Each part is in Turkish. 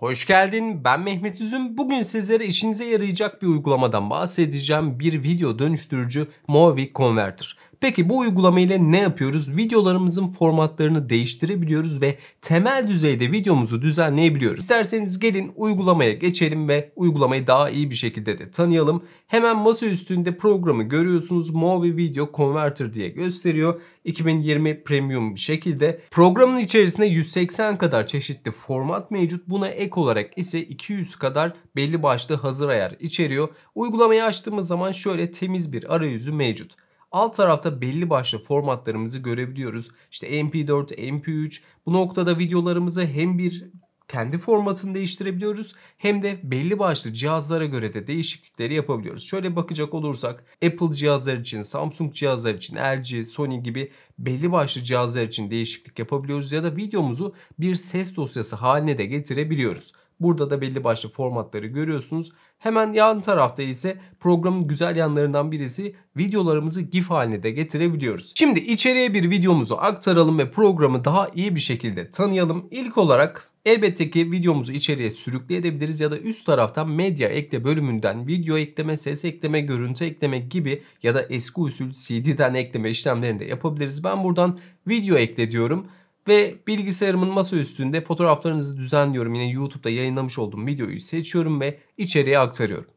Hoş geldin ben Mehmet Üzüm. Bugün sizlere işinize yarayacak bir uygulamadan bahsedeceğim. Bir video dönüştürücü Movi Converter. Peki bu uygulama ile ne yapıyoruz? Videolarımızın formatlarını değiştirebiliyoruz ve temel düzeyde videomuzu düzenleyebiliyoruz. İsterseniz gelin uygulamaya geçelim ve uygulamayı daha iyi bir şekilde de tanıyalım. Hemen masa üstünde programı görüyorsunuz. Mobi Video Converter diye gösteriyor. 2020 premium bir şekilde. Programın içerisinde 180 kadar çeşitli format mevcut. Buna ek olarak ise 200 kadar belli başlı hazır ayar içeriyor. Uygulamayı açtığımız zaman şöyle temiz bir arayüzü mevcut. Alt tarafta belli başlı formatlarımızı görebiliyoruz. İşte MP4, MP3 bu noktada videolarımızı hem bir kendi formatını değiştirebiliyoruz hem de belli başlı cihazlara göre de değişiklikleri yapabiliyoruz. Şöyle bakacak olursak Apple cihazlar için, Samsung cihazlar için, LG, Sony gibi belli başlı cihazlar için değişiklik yapabiliyoruz ya da videomuzu bir ses dosyası haline de getirebiliyoruz. Burada da belli başlı formatları görüyorsunuz. Hemen yan tarafta ise programın güzel yanlarından birisi videolarımızı GIF haline de getirebiliyoruz. Şimdi içeriye bir videomuzu aktaralım ve programı daha iyi bir şekilde tanıyalım. İlk olarak Elbette ki videomuzu içeriye sürükleyebiliriz ya da üst taraftan medya ekle bölümünden video ekleme, ses ekleme, görüntü ekleme gibi ya da eski usul CD'den ekleme işlemlerini de yapabiliriz. Ben buradan video ekle diyorum ve bilgisayarımın masa üstünde fotoğraflarınızı düzenliyorum. Yine YouTube'da yayınlamış olduğum videoyu seçiyorum ve içeriye aktarıyorum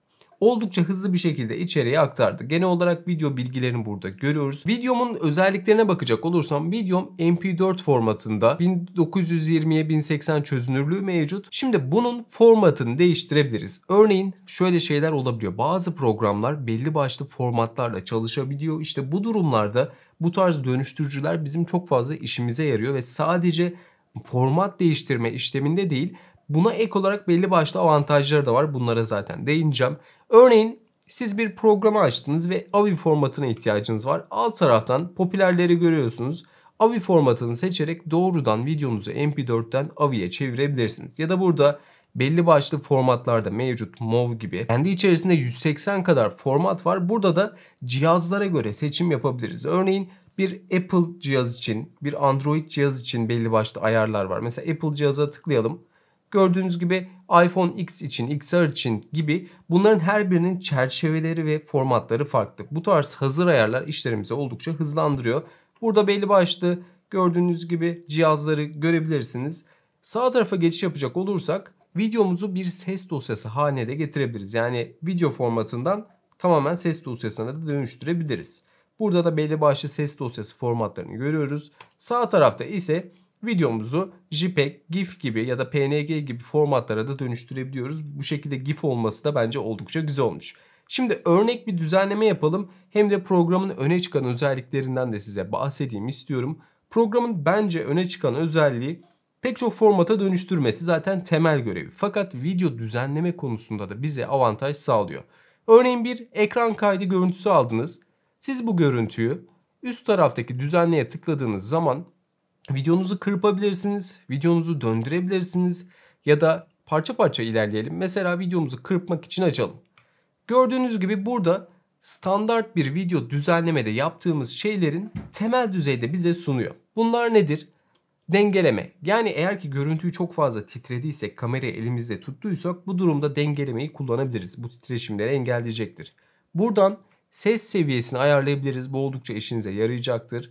oldukça hızlı bir şekilde içeriye aktardı. Genel olarak video bilgilerini burada görüyoruz. Videomun özelliklerine bakacak olursam videom MP4 formatında 1920'ye 1080 çözünürlüğü mevcut. Şimdi bunun formatını değiştirebiliriz. Örneğin şöyle şeyler olabiliyor. Bazı programlar belli başlı formatlarla çalışabiliyor. İşte bu durumlarda bu tarz dönüştürücüler bizim çok fazla işimize yarıyor ve sadece format değiştirme işleminde değil Buna ek olarak belli başlı avantajları da var. Bunlara zaten değineceğim. Örneğin siz bir programı açtınız ve AVI formatına ihtiyacınız var. Alt taraftan popülerleri görüyorsunuz. AVI formatını seçerek doğrudan videonuzu MP4'ten AVI'ye çevirebilirsiniz. Ya da burada belli başlı formatlarda mevcut MOV gibi. Kendi içerisinde 180 kadar format var. Burada da cihazlara göre seçim yapabiliriz. Örneğin bir Apple cihaz için, bir Android cihaz için belli başlı ayarlar var. Mesela Apple cihaza tıklayalım. Gördüğünüz gibi iPhone X için, XR için gibi bunların her birinin çerçeveleri ve formatları farklı. Bu tarz hazır ayarlar işlerimizi oldukça hızlandırıyor. Burada belli başlı gördüğünüz gibi cihazları görebilirsiniz. Sağ tarafa geçiş yapacak olursak videomuzu bir ses dosyası haline de getirebiliriz. Yani video formatından tamamen ses dosyasına da dönüştürebiliriz. Burada da belli başlı ses dosyası formatlarını görüyoruz. Sağ tarafta ise videomuzu JPEG, GIF gibi ya da PNG gibi formatlara da dönüştürebiliyoruz. Bu şekilde GIF olması da bence oldukça güzel olmuş. Şimdi örnek bir düzenleme yapalım. Hem de programın öne çıkan özelliklerinden de size bahsedeyim istiyorum. Programın bence öne çıkan özelliği pek çok formata dönüştürmesi zaten temel görevi. Fakat video düzenleme konusunda da bize avantaj sağlıyor. Örneğin bir ekran kaydı görüntüsü aldınız. Siz bu görüntüyü üst taraftaki düzenleye tıkladığınız zaman videonuzu kırpabilirsiniz, videonuzu döndürebilirsiniz ya da parça parça ilerleyelim. Mesela videomuzu kırpmak için açalım. Gördüğünüz gibi burada standart bir video düzenlemede yaptığımız şeylerin temel düzeyde bize sunuyor. Bunlar nedir? Dengeleme. Yani eğer ki görüntüyü çok fazla titrediysek, kamerayı elimizde tuttuysak bu durumda dengelemeyi kullanabiliriz. Bu titreşimleri engelleyecektir. Buradan ses seviyesini ayarlayabiliriz. Bu oldukça işinize yarayacaktır.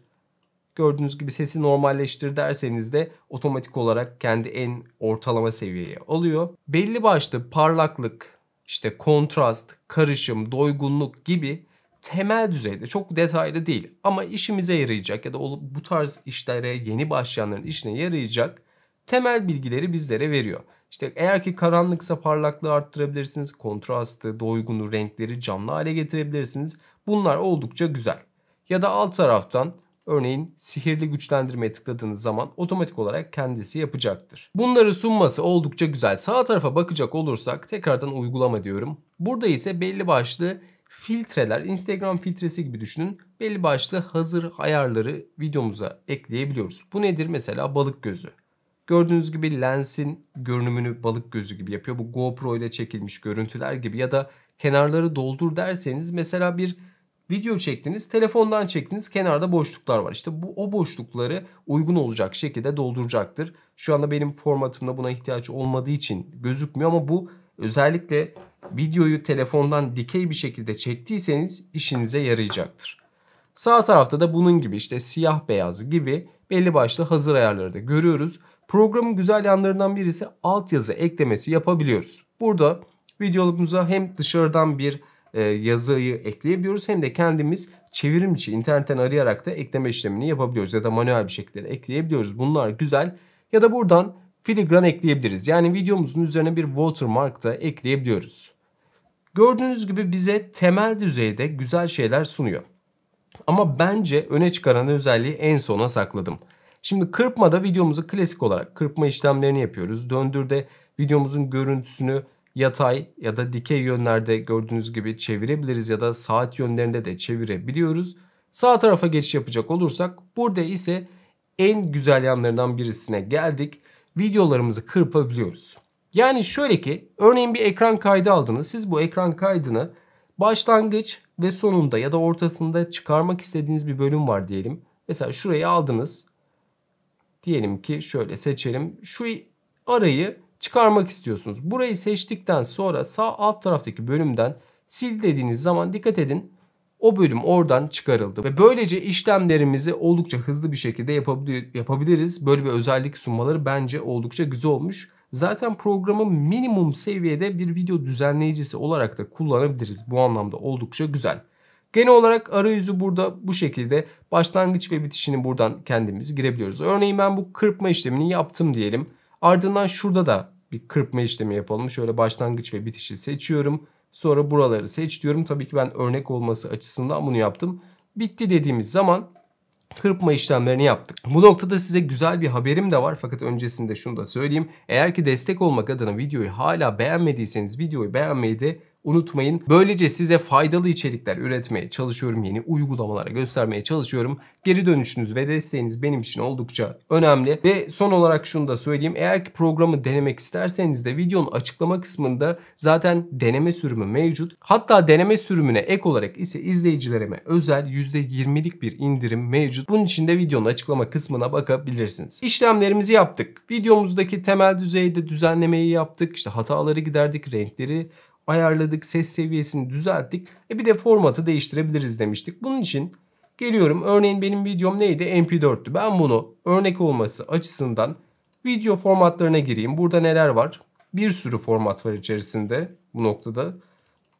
Gördüğünüz gibi sesi normalleştir derseniz de otomatik olarak kendi en ortalama seviyeye alıyor. Belli başlı parlaklık, işte kontrast, karışım, doygunluk gibi temel düzeyde çok detaylı değil ama işimize yarayacak ya da bu tarz işlere yeni başlayanların işine yarayacak temel bilgileri bizlere veriyor. İşte eğer ki karanlıksa parlaklığı arttırabilirsiniz, kontrastı, doygunu, renkleri canlı hale getirebilirsiniz. Bunlar oldukça güzel. Ya da alt taraftan Örneğin sihirli güçlendirmeye tıkladığınız zaman otomatik olarak kendisi yapacaktır. Bunları sunması oldukça güzel. Sağ tarafa bakacak olursak tekrardan uygulama diyorum. Burada ise belli başlı filtreler, Instagram filtresi gibi düşünün. Belli başlı hazır ayarları videomuza ekleyebiliyoruz. Bu nedir? Mesela balık gözü. Gördüğünüz gibi lensin görünümünü balık gözü gibi yapıyor. Bu GoPro ile çekilmiş görüntüler gibi ya da kenarları doldur derseniz mesela bir Video çektiniz, telefondan çektiniz, kenarda boşluklar var. İşte bu o boşlukları uygun olacak şekilde dolduracaktır. Şu anda benim formatımda buna ihtiyaç olmadığı için gözükmüyor ama bu özellikle videoyu telefondan dikey bir şekilde çektiyseniz işinize yarayacaktır. Sağ tarafta da bunun gibi işte siyah beyaz gibi belli başlı hazır ayarları da görüyoruz. Programın güzel yanlarından birisi altyazı eklemesi yapabiliyoruz. Burada videomuza hem dışarıdan bir e, yazıyı ekleyebiliyoruz hem de kendimiz çevirim için internetten arayarak da ekleme işlemini yapabiliyoruz ya da manuel bir şekilde ekleyebiliyoruz. Bunlar güzel ya da buradan filigran ekleyebiliriz. Yani videomuzun üzerine bir watermark da ekleyebiliyoruz. Gördüğünüz gibi bize temel düzeyde güzel şeyler sunuyor. Ama bence öne çıkaran özelliği en sona sakladım. Şimdi kırpmada videomuzu klasik olarak kırpma işlemlerini yapıyoruz. Döndürde videomuzun görüntüsünü yatay ya da dikey yönlerde gördüğünüz gibi çevirebiliriz ya da saat yönlerinde de çevirebiliyoruz. Sağ tarafa geçiş yapacak olursak burada ise en güzel yanlarından birisine geldik. Videolarımızı kırpabiliyoruz. Yani şöyle ki örneğin bir ekran kaydı aldınız. Siz bu ekran kaydını başlangıç ve sonunda ya da ortasında çıkarmak istediğiniz bir bölüm var diyelim. Mesela şurayı aldınız. Diyelim ki şöyle seçelim. Şu arayı çıkarmak istiyorsunuz. Burayı seçtikten sonra sağ alt taraftaki bölümden sil dediğiniz zaman dikkat edin o bölüm oradan çıkarıldı. Ve böylece işlemlerimizi oldukça hızlı bir şekilde yapabiliriz. Böyle bir özellik sunmaları bence oldukça güzel olmuş. Zaten programı minimum seviyede bir video düzenleyicisi olarak da kullanabiliriz. Bu anlamda oldukça güzel. Genel olarak arayüzü burada bu şekilde başlangıç ve bitişini buradan kendimiz girebiliyoruz. Örneğin ben bu kırpma işlemini yaptım diyelim. Ardından şurada da bir kırpma işlemi yapalım. Şöyle başlangıç ve bitişi seçiyorum. Sonra buraları seç diyorum. Tabii ki ben örnek olması açısından bunu yaptım. Bitti dediğimiz zaman kırpma işlemlerini yaptık. Bu noktada size güzel bir haberim de var fakat öncesinde şunu da söyleyeyim. Eğer ki destek olmak adına videoyu hala beğenmediyseniz videoyu beğenmeyi de unutmayın. Böylece size faydalı içerikler üretmeye çalışıyorum. Yeni uygulamalara göstermeye çalışıyorum. Geri dönüşünüz ve desteğiniz benim için oldukça önemli. Ve son olarak şunu da söyleyeyim. Eğer ki programı denemek isterseniz de videonun açıklama kısmında zaten deneme sürümü mevcut. Hatta deneme sürümüne ek olarak ise izleyicilerime özel %20'lik bir indirim mevcut. Bunun için de videonun açıklama kısmına bakabilirsiniz. İşlemlerimizi yaptık. Videomuzdaki temel düzeyde düzenlemeyi yaptık. İşte hataları giderdik, renkleri ayarladık, ses seviyesini düzelttik. E bir de formatı değiştirebiliriz demiştik. Bunun için geliyorum. Örneğin benim videom neydi? MP4'tü. Ben bunu örnek olması açısından video formatlarına gireyim. Burada neler var? Bir sürü format var içerisinde bu noktada.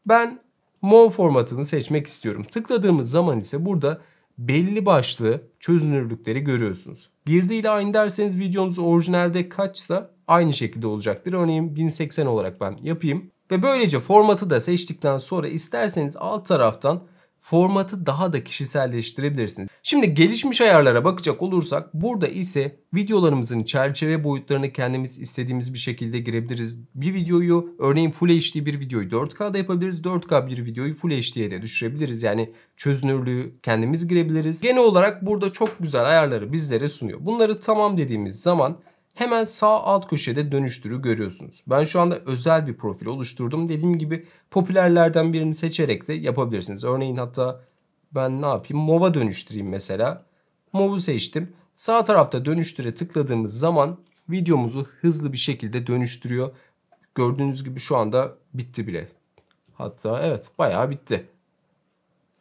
Ben MOV formatını seçmek istiyorum. Tıkladığımız zaman ise burada belli başlı çözünürlükleri görüyorsunuz. Girdiğiyle aynı derseniz videonuz orijinalde kaçsa aynı şekilde olacaktır. Örneğin 1080 olarak ben yapayım. Ve böylece formatı da seçtikten sonra isterseniz alt taraftan formatı daha da kişiselleştirebilirsiniz. Şimdi gelişmiş ayarlara bakacak olursak burada ise videolarımızın çerçeve boyutlarını kendimiz istediğimiz bir şekilde girebiliriz. Bir videoyu örneğin Full HD bir videoyu 4K'da yapabiliriz. 4K bir videoyu Full HD'ye de düşürebiliriz. Yani çözünürlüğü kendimiz girebiliriz. Genel olarak burada çok güzel ayarları bizlere sunuyor. Bunları tamam dediğimiz zaman hemen sağ alt köşede dönüştürü görüyorsunuz. Ben şu anda özel bir profil oluşturdum. Dediğim gibi popülerlerden birini seçerek de yapabilirsiniz. Örneğin hatta ben ne yapayım? Mova dönüştüreyim mesela. Mova seçtim. Sağ tarafta dönüştüre tıkladığımız zaman videomuzu hızlı bir şekilde dönüştürüyor. Gördüğünüz gibi şu anda bitti bile. Hatta evet bayağı bitti.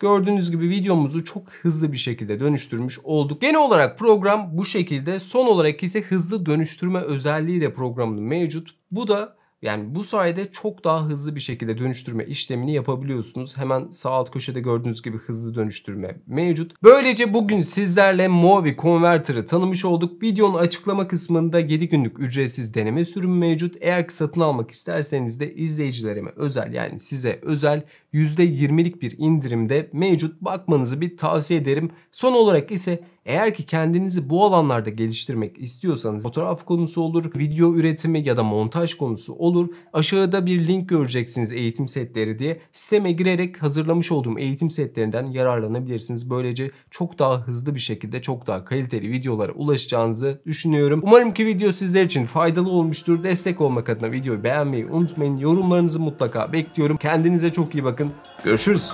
Gördüğünüz gibi videomuzu çok hızlı bir şekilde dönüştürmüş olduk. Genel olarak program bu şekilde. Son olarak ise hızlı dönüştürme özelliği de programın mevcut. Bu da yani bu sayede çok daha hızlı bir şekilde dönüştürme işlemini yapabiliyorsunuz. Hemen sağ alt köşede gördüğünüz gibi hızlı dönüştürme mevcut. Böylece bugün sizlerle Mobi Converter'ı tanımış olduk. Videonun açıklama kısmında 7 günlük ücretsiz deneme sürümü mevcut. Eğer ki satın almak isterseniz de izleyicilerime özel yani size özel %20'lik bir indirimde mevcut bakmanızı bir tavsiye ederim. Son olarak ise eğer ki kendinizi bu alanlarda geliştirmek istiyorsanız fotoğraf konusu olur, video üretimi ya da montaj konusu olur. Aşağıda bir link göreceksiniz eğitim setleri diye. Sisteme girerek hazırlamış olduğum eğitim setlerinden yararlanabilirsiniz. Böylece çok daha hızlı bir şekilde çok daha kaliteli videolara ulaşacağınızı düşünüyorum. Umarım ki video sizler için faydalı olmuştur. Destek olmak adına videoyu beğenmeyi unutmayın. Yorumlarınızı mutlaka bekliyorum. Kendinize çok iyi bakın bakın. Görüşürüz.